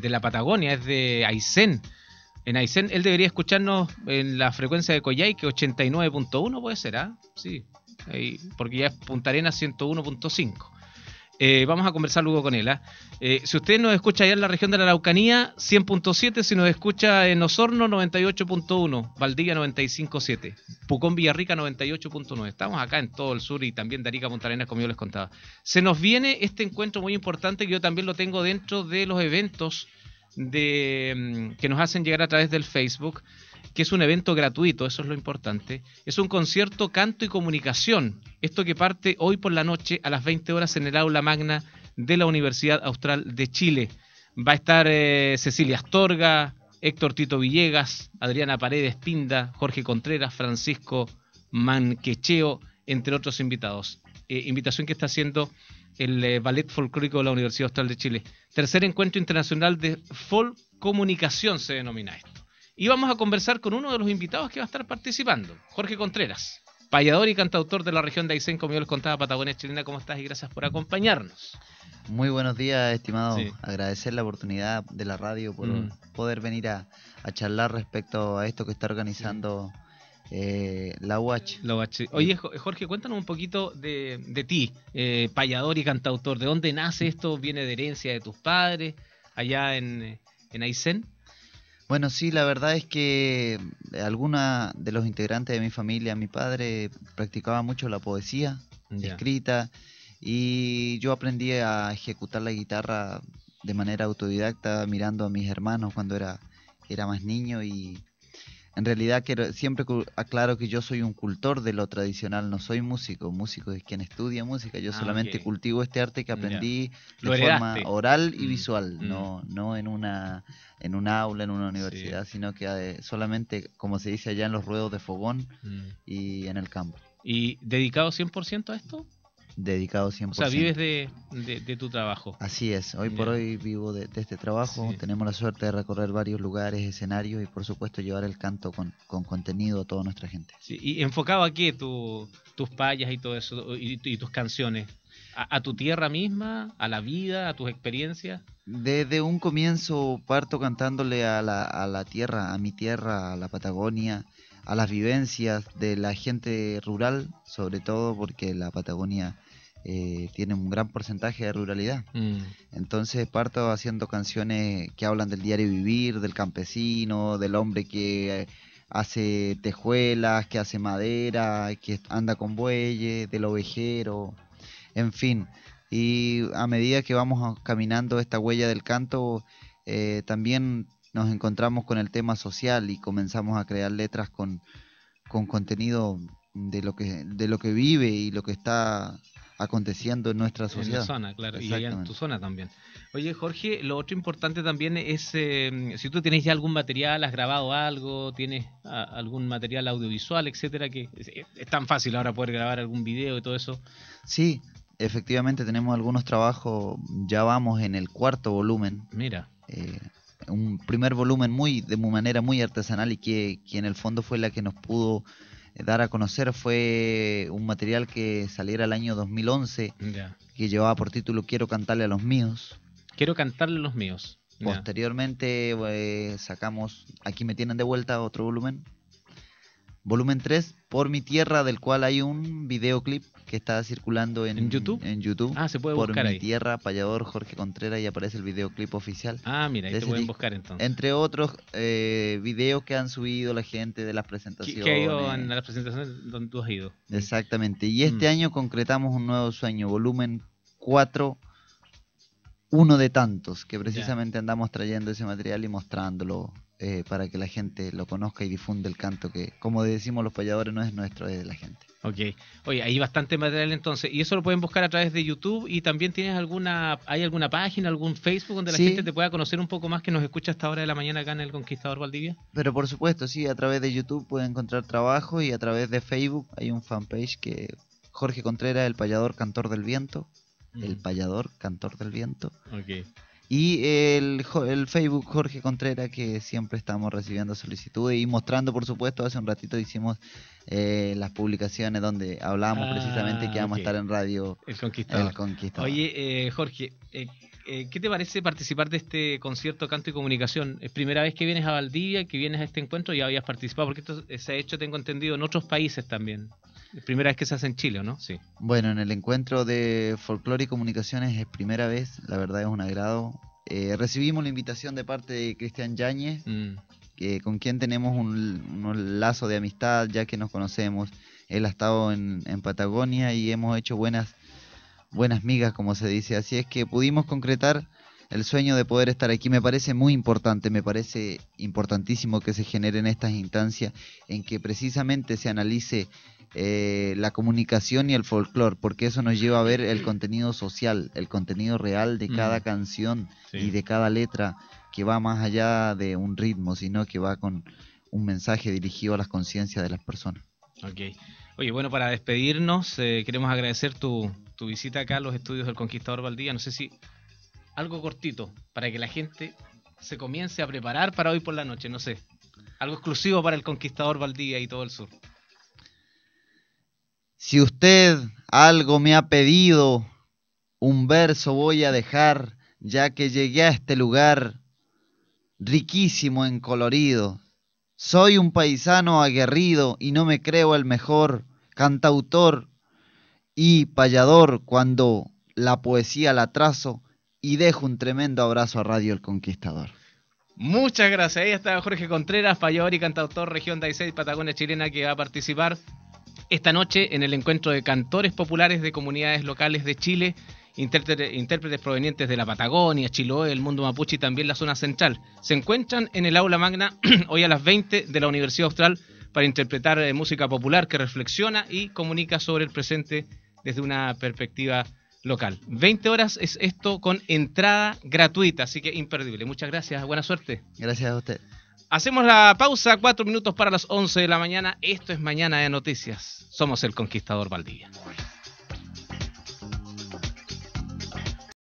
de la Patagonia, es de Aysén. En Aysén él debería escucharnos en la frecuencia de Coyhai, que 89.1 puede ser, ¿ah? Sí, porque ya es Punta Arenas 101.5. Eh, vamos a conversar luego con él. ¿ah? Eh, si usted nos escucha allá en la región de la Araucanía, 100.7. Si nos escucha en Osorno, 98.1. Valdivia, 95.7. Pucón, Villarrica, 98.9. Estamos acá en todo el sur y también Darica Arica, Punta como yo les contaba. Se nos viene este encuentro muy importante que yo también lo tengo dentro de los eventos mm, que nos hacen llegar a través del Facebook que es un evento gratuito, eso es lo importante. Es un concierto canto y comunicación. Esto que parte hoy por la noche a las 20 horas en el aula magna de la Universidad Austral de Chile. Va a estar eh, Cecilia Astorga, Héctor Tito Villegas, Adriana Paredes Pinda, Jorge Contreras, Francisco Manquecheo, entre otros invitados. Eh, invitación que está haciendo el eh, Ballet Folclórico de la Universidad Austral de Chile. Tercer encuentro internacional de Folcomunicación se denomina esto. Y vamos a conversar con uno de los invitados que va a estar participando, Jorge Contreras, payador y cantautor de la región de Aysén, como yo les contaba, Patagonia Chilena. ¿Cómo estás? Y gracias por acompañarnos. Muy buenos días, estimado. Agradecer la oportunidad de la radio por mm. poder venir a, charlar respecto a esto que está organizando. Eh, la UACH. Oye, Jorge, cuéntanos un poquito de, ti, eh, payador y cantautor. ¿De dónde nace esto? ¿Viene de herencia de tus padres allá en, en Aysén? Bueno, sí, la verdad es que eh, alguna de los integrantes de mi familia, mi padre, practicaba mucho la poesía escrita y yo aprendí a ejecutar la guitarra de manera autodidacta mirando a mis hermanos cuando era, era más niño y en realidad quiero, siempre aclaro que yo soy un cultor de lo tradicional, no soy músico. Músico es quien estudia música. Yo ah, solamente cultivo este arte que aprendí de forma oral y mm, visual, mm. no no en una en un aula, en una universidad, sino que eh, solamente, como se dice allá, en los ruedos de fogón mm. y en el campo. ¿Y dedicado 100% a esto? dedicado siempre. O sea, vives de, tu trabajo. Así es, hoy por hoy vivo de, este trabajo, tenemos la suerte de recorrer varios lugares, escenarios y por supuesto llevar el canto con, contenido a toda nuestra gente. ¿Y enfocado a qué tus payas y todo eso, y, tus canciones? ¿A, ¿A tu tierra misma? ¿A la vida? ¿A tus experiencias? Desde un comienzo parto cantándole a la, a la tierra, a mi tierra, a la Patagonia, a las vivencias de la gente rural, sobre todo porque la Patagonia eh, tiene un gran porcentaje de ruralidad. Mm. Entonces parto haciendo canciones que hablan del diario vivir, del campesino, del hombre que eh, hace tejuelas, que hace madera, que anda con bueyes, del ovejero, en fin. Y a medida que vamos caminando esta huella del canto, eh, también nos encontramos con el tema social y comenzamos a crear letras con, contenido de lo que de lo que vive y lo que está aconteciendo en nuestra sociedad. En zona, claro, y en tu zona también. Oye, Jorge, lo otro importante también es eh, si tú tienes ya algún material, has grabado algo, tienes algún material audiovisual, etcétera, que es, tan fácil ahora poder grabar algún video y todo eso. Sí, efectivamente tenemos algunos trabajos, ya vamos en el cuarto volumen. Mira. Eh, un primer volumen muy de manera muy artesanal y que en el fondo fue la que nos pudo eh, dar a conocer fue un material que saliera el año 2011, que llevaba por título Quiero cantarle a los míos. Quiero cantarle a los míos. Posteriormente eh, sacamos Aquí me tienen de vuelta otro volumen Volumen 3, Por mi tierra, del cual hay un videoclip que está circulando en, YouTube. Ah, se puede Por mi tierra, payador Jorge Contreras y aparece el videoclip oficial. Ah, mira, ahí te pueden buscar entonces. Entre otros eh, videos que han subido la gente de las presentaciones. Que ha ido en las presentaciones donde tú has ido. Exactamente. Y este mm. año concretamos un nuevo sueño, volumen 4 uno de tantos que precisamente andamos trayendo ese material y mostrándolo eh, para que la gente lo conozca y difunde el canto que, como decimos los payadores, no es nuestro, es de la gente. Ok, oye, hay bastante material entonces, y eso lo pueden buscar a través de YouTube y también tienes alguna, hay alguna página, algún Facebook donde la gente te pueda conocer un poco más que nos escucha hasta esta hora de la mañana acá en el Conquistador Valdivia. Pero por supuesto, sí, a través de YouTube pueden encontrar trabajo y a través de Facebook hay un fanpage que Jorge Contreras, el payador cantor del viento, el payador, cantor del viento. Ok y el, el, Facebook Jorge Contreras, que siempre estamos recibiendo solicitudes y mostrando, por supuesto, hace un ratito hicimos eh, las publicaciones donde hablábamos ah, precisamente que vamos a estar en radio. El Conquistador. Oye, eh, Jorge, eh, ¿qué te parece participar de este concierto Canto y Comunicación? Es primera vez que vienes a Valdivia, que vienes a este encuentro, y habías participado, porque esto se ha hecho, tengo entendido, en otros países también. Primera vez que se hace en Chile, ¿no? Sí. Bueno, en el encuentro de folclore y comunicaciones es primera vez, la verdad es un agrado. Eh, recibimos la invitación de parte de Cristian Yáñez, mm. que con quien tenemos un, lazo de amistad ya que nos conocemos. Él ha estado en, en Patagonia y hemos hecho buenas, buenas migas, como se dice. Así es que pudimos concretar el sueño de poder estar aquí me parece muy importante, me parece importantísimo que se generen estas instancias en que precisamente se analice eh, la comunicación y el folclore, porque eso nos lleva a ver el contenido social, el contenido real de cada mm. canción y de cada letra que va más allá de un ritmo, sino que va con un mensaje dirigido a las conciencias de las personas. Ok. Oye, bueno, para despedirnos, eh, queremos agradecer tu, tu visita acá a los estudios del Conquistador Valdía. No sé si algo cortito para que la gente se comience a preparar para hoy por la noche, no sé. Algo exclusivo para el conquistador Valdivia y todo el sur. Si usted algo me ha pedido, un verso voy a dejar, ya que llegué a este lugar riquísimo en colorido. Soy un paisano aguerrido y no me creo el mejor cantautor y payador cuando la poesía la trazo y dejo un tremendo abrazo a Radio El Conquistador. Muchas gracias. Ahí está Jorge Contreras, fallador y cantautor Región 16 Patagonia Chilena que va a participar esta noche en el encuentro de cantores populares de comunidades locales de Chile, intérpretes, intérpretes provenientes de la Patagonia, Chiloé, el mundo mapuche y también la zona central. Se encuentran en el aula magna hoy a las 20 de la Universidad Austral para interpretar eh, música popular que reflexiona y comunica sobre el presente desde una perspectiva local. 20 horas es esto con entrada gratuita, así que imperdible. Muchas gracias, buena suerte. Gracias a usted. Hacemos la pausa, cuatro minutos para las 11 de la mañana. Esto es Mañana de Noticias. Somos el Conquistador Valdivia.